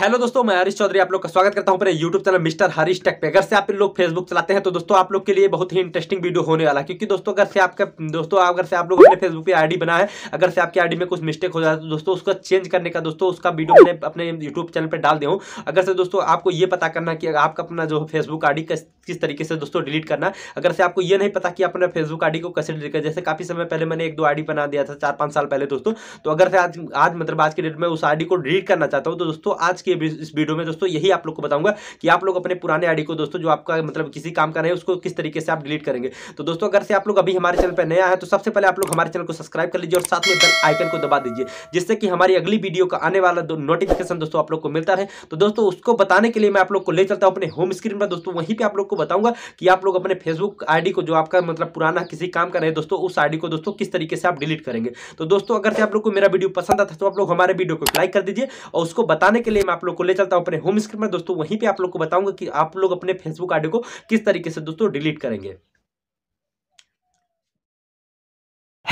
hello दोस्तों मैं हरीश चौधरी आप लोग का स्वागत करता हूं अपने YouTube channel mister Harish tech पे अगर से आप लोग फेसबुक चलाते हैं तो दोस्तों आप लोग के लिए बहुत ही इंटरेस्टिंग वीडियो होने वाला क्योंकि दोस्तों अगर से आपका दोस्तों अगर से आप लोग अपने फेसबुक पे आईडी बना है अगर से आपकी आईडी में कुछ मिस्टेक हो जाए तो दोस्तों उसका चेंज करने का दोस्तों उसका वीडियो मैंने अपने यूट्यूब चैनल पर डाल दूँ अगर से दोस्तों आपको ये पता करना कि आपका अपना जो फेसबुक आई किस तरीके से दोस्तों डिलीट करना अगर से आपको ये नहीं पता कि अपने फेसबुक आई को कैसे डिलीट करें जैसे काफी समय पहले मैंने एक दो आई बना दिया था चार पाँच साल पहले दोस्तों तो अगर से आज आज मतलब आज की डेट में उस आई को डिलीट करना चाहता हूँ तो दोस्तों आज की इस वीडियो में दोस्तों यही आप लोग को बताऊंगा कि आप लोग अपने पुराने आईडी को दोस्तों जो आपका मतलब किसी काम का नहीं उसको किस तरीके से आप डिलीट करेंगे तो दोस्तों अगर से आप लोग अभी हमारे चैनल पर नया है तो सबसे पहले आप लोग हमारे चैनल को सब्सक्राइब कर लीजिए और साथ में बेल आइकन को दबा दीजिए जिससे कि हमारी अगली वीडियो का आने वाला नोटिफिकेशन दोस्तों आप लोग को मिलता रहे तो दोस्तों उसको बताने के लिए मैं आप लोग को ले चलता हूँ अपने होम स्क्रीन पर दोस्तों वहीं पर आप लोग को बताऊंगा कि आप लोग अपने फेसबुक आईडी को जो आपका मतलब पुराना किसी काम का नहीं दोस्तों उस आईडी को दोस्तों किस तरीके से आप डिलीट करेंगे तो दोस्तों अगर से आप लोग को मेरा वीडियो पसंद आता तो आप लोग हमारे वीडियो को लाइक कर दीजिए और उसको बताने के लिए मैं आप लोग को ले चलता हूँ अपने होम स्क्रीन में दोस्तों वहीं पर आप लोग को बताऊंगा कि आप लोग अपने फेसबुक आईडी को किस तरीके से दोस्तों डिलीट करेंगे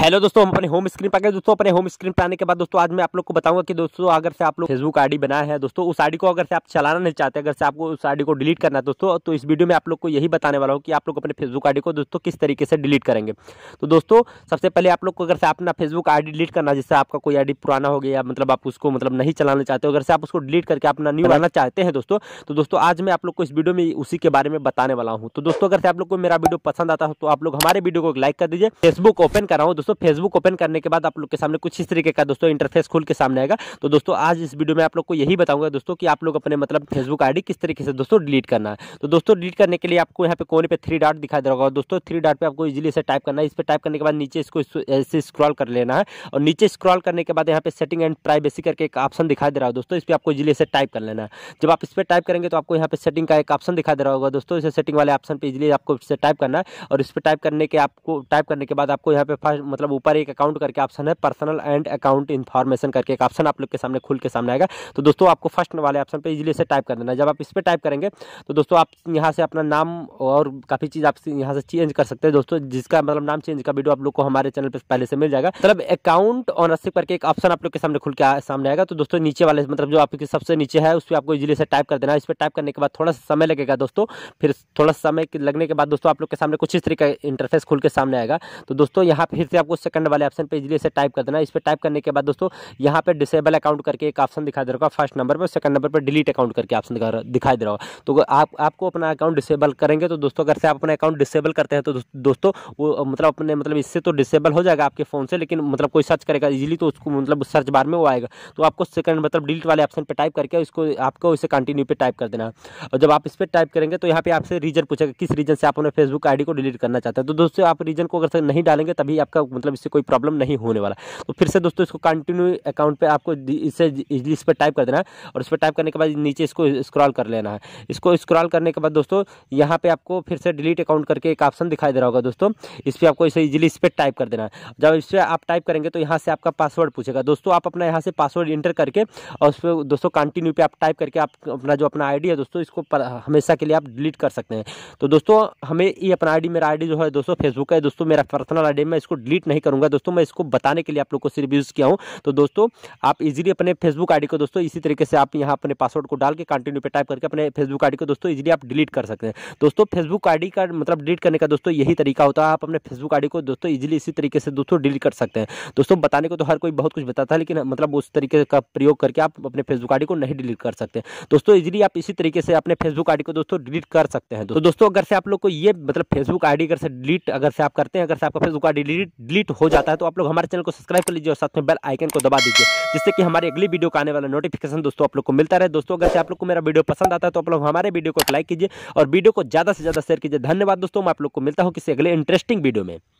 हेलो दोस्तों हम अपने होम स्क्रीन पर गए दोस्तों अपने होम स्क्रीन पर आने के बाद दोस्तों आज मैं आप लोग को बताऊंगा कि दोस्तों अगर से आप लोग फेसबुक आईडी बनाया है दोस्तों उस आईडी को अगर से आप चलाना नहीं चाहते अगर से आपको उस आईडी को डिलीट करना है दोस्तों तो इस वीडियो में आप लोग को यही बताने वाला हूँ कि आप लोग अपने फेसबुक आई को दोस्तों किस तरीके से डिलीट करेंगे तो दोस्तों सबसे पहले आप लोग को अगर से अपना फेसबुक आई डिलीट करना जिससे आपका कोई आई पुराना हो गया मतलब आप उसको मतलब नहीं चलाना चाहते हो अगर से आप उसको डिलीट करके अपना न्यू बनाना चाहते हैं दोस्तों तो दोस्तों आज मैं आप लोग को इस वीडियो में उसी के बारे में बताने वाला हूँ तो दोस्तों अगर से आप लोग को मेरा वीडियो पसंद आता हो तो आप लोग हमारे वीडियो को लाइक कर दीजिए फेसबुक ओपन कराऊँ दोस्तों दोस्तों फेसबुक ओपन करने के बाद आप लोग के सामने कुछ इस तरीके का दोस्तों इंटरफेस खुल के सामने आएगा तो दोस्तों आज इस वीडियो में आप लोग को यही बताऊंगा दोस्तों कि आप लोग अपने मतलब फेसबुक आईडी किस तरीके से दोस्तों डिलीट करना है तो दोस्तों डिलीट करने के लिए आपको यहाँ पे कोने पे थ्री डॉट दिखाई दे रहा होगा दोस्तों थ्री डॉट पे आपको इजिली से टाइप करना है इस पर टाइप करने के बाद नीचे इसको ऐसे स्क्रॉल कर लेना है और नीचे स्क्रॉल करने के बाद यहाँ पे सेटिंग एंड प्राइवेसी करके एक ऑप्शन दिखाई दे रहा है दोस्तों इस पर आपको इजिली से टाइप कर लेना है जब आप इस पर टाइप करेंगे तो आपको यहाँ पे सेटिंग का एक ऑप्शन दिखाई दे रहा होगा दोस्तों इसे सेटिंग वाले ऑप्शन पर इजिली आपको इससे टाइप करना है और इस पर टाइप करने के आपको टाइप करने के बाद आपको यहाँ पे मतलब ऊपर एक अकाउंट करके ऑप्शन है पर्सनल एंड अकाउंट इन्फॉर्मेशन करके एक ऑप्शन आप लोग के सामने खुल के सामने आएगा तो दोस्तों आपको फर्स्ट वाले ऑप्शन पर इजिली से टाइप कर देना जब आप इस पर टाइप करेंगे तो दोस्तों आप यहाँ से अपना नाम और काफ़ी चीज़ आप यहाँ से चेंज कर सकते हैं दोस्तों जिसका मतलब नाम चेंज का वीडियो आप लोग को हमारे चैनल पर पहले से मिल जाएगा मतलब अकाउंट ऑनरशिप करके एक ऑप्शन आप लोग के सामने खुल के सामने आएगा तो दोस्तों नीचे वाले मतलब जो आपके सबसे नीचे है उस पर आपको इजिली से टाइप कर देना है इस पर टाइप करने के बाद थोड़ा सा समय लगेगा दोस्तों फिर थोड़ा समय लगने के बाद दोस्तों आप लोग के सामने कुछ इस तरीके का इंटरफेस खुल के सामने आएगा तो दोस्तों यहाँ फिर से आप आपको सेकंड वाले ऑप्शन पे इजीली इसे टाइप कर देना इस पर टाइप करने के बाद दोस्तों यहाँ पे डिसेबल अकाउंट करके एक ऑप्शन दिखाई दे रहा होगा फर्स्ट नंबर पर सेकंड नंबर पर डिलीट अकाउंट करके ऑप्शन दिखाई दे रहा होगा तो आप आपको अपना अकाउंट डिसेबल करेंगे तो दोस्तों अगर से आप अपना अकाउंट डिसेबल करते हैं तो दोस्तों वो मतलब अपने मतलब इससे तो डिसेबल हो जाएगा आपके फ़ोन से लेकिन मतलब कोई सर्च करेगा इजिली तो उसको मतलब सर्च बार में वो आएगा तो आपको सेकंड मतलब डिलीट वाले ऑप्शन पर टाइप करके इसको आपको इसे कंटिन्यू पर टाइप कर देना और जब आप इस पर टाइप करेंगे तो यहाँ पे आपसे रीजन पूछेगा किस रीजन से आप अपने फेसबुक आई को डिलीट करना चाहते हैं तो दोस्तों आप रीजन को अगर नहीं डालेंगे तभी आपका मतलब इससे कोई प्रॉब्लम नहीं होने वाला तो फिर से दोस्तों इसको कंटिन्यू अकाउंट पर आपको इसे इस पर टाइप कर देना है और इस पर टाइप करने के बाद नीचे इसको स्क्रॉल कर लेना है इसको स्क्रॉल करने के बाद दोस्तों यहाँ पर आपको फिर से डिलीट अकाउंट करके एक ऑप्शन दिखाई दे रहा होगा दोस्तों इस पर आपको इसे इजिली इस पर टाइप कर देना है जब इस पर आप टाइप करेंगे तो यहाँ से आपका पासवर्ड पूछेगा दोस्तों आप अपना यहाँ से पासवर्ड इंटर करके और उस पर दोस्तों कंटिन्यू पे आप टाइप करके आप अपना जो अपना आईडी है दोस्तों इसको पर, हमेशा के लिए आप डिलीट कर सकते हैं तो दोस्तों हमें ये अपना आईडी मेरा आईडी जो है दोस्तों फेसबुक है दोस्तों मेरा पर्सनल आईडी मैं इसको डिलीट रिपीट नहीं करूंगा दोस्तों मैं इसको बताने के लिए आप लोग को सिर्फ यूज़ किया हूँ तो दोस्तों आप इजीली अपने फेसबुक आईडी को दोस्तों इसी तरीके से आप यहाँ अपने पासवर्ड को डाल के कंटिन्यू पे टाइप करके अपने फेसबुक आईडी को दोस्तों इजीली आप डिलीट कर सकते हैं दोस्तों फेसबुक आईडी का मतलब डिलीट करने का दोस्तों यही तरीका होता है आप अपने फेसबुक आईडी को दोस्तों इजीली इसी तरीके से दोस्तों डिलीट कर सकते हैं दोस्तों बताने को तो हर कोई बहुत कुछ बताता है लेकिन मतलब उस तरीके का प्रयोग करके आप अपने फेसबुक आईडी को नहीं डिलीट कर सकते दोस्तों इजीली आप इसी तरीके से अपने फेसबुक आईडी को दोस्तों डिलीट कर सकते हैं तो दोस्तों अगर से आप लोग को ये मतलब फेसबुक आईडी अगर से डिलीट अगर से आप करते हैं अगर से आपका फेसबुक आईडी डिलीट डिलीट हो जाता है तो आप लोग हमारे चैनल को सब्सक्राइब कर लीजिए और साथ में बेल आइकन को दबा दीजिए जिससे कि हमारे अगली वीडियो का आने वाला नोटिफिकेशन दोस्तों आप लोग को मिलता रहे दोस्तों अगर आप लोग को मेरा वीडियो पसंद आता है तो आप लोग हमारे वीडियो को लाइक कीजिए और वीडियो को ज़्यादा से ज़्यादा शेयर कीजिए धन्यवाद दोस्तों मैं आप लोग को मिलता हूँ किसी अगले इंटरेस्टिंग वीडियो में